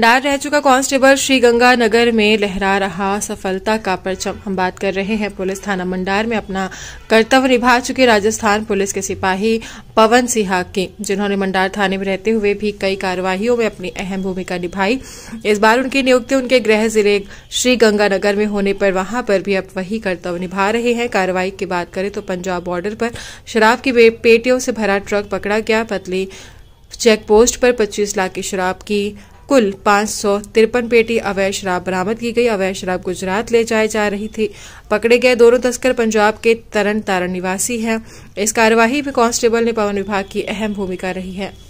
डार रह चुका कांस्टेबल श्रीगंगानगर में लहरा रहा सफलता का परचम हम बात कर रहे हैं पुलिस थाना मंडार में अपना कर्तव्य निभा चुके राजस्थान पुलिस के सिपाही पवन सिहा के जिन्होंने मंडार थाने में रहते हुए भी कई कार्यवाहियों में अपनी अहम भूमिका निभाई इस बार उनकी नियुक्ति उनके गृह जिले श्रीगंगानगर में होने पर वहां पर भी अब वही कर्तव्य निभा रहे हैं कार्रवाई की बात करें तो पंजाब बॉर्डर पर शराब की पेटियों से भरा ट्रक पकड़ा गया पतली चेक पोस्ट पर 25 लाख की शराब की कुल पांच सौ तिरपन पेटी अवैध शराब बरामद की गई अवैध शराब गुजरात ले जाए जा रही थी पकड़े गए दोनों तस्कर पंजाब के तरन तारण निवासी हैं इस कार्यवाही में कांस्टेबल ने पवन विभाग की अहम भूमिका रही है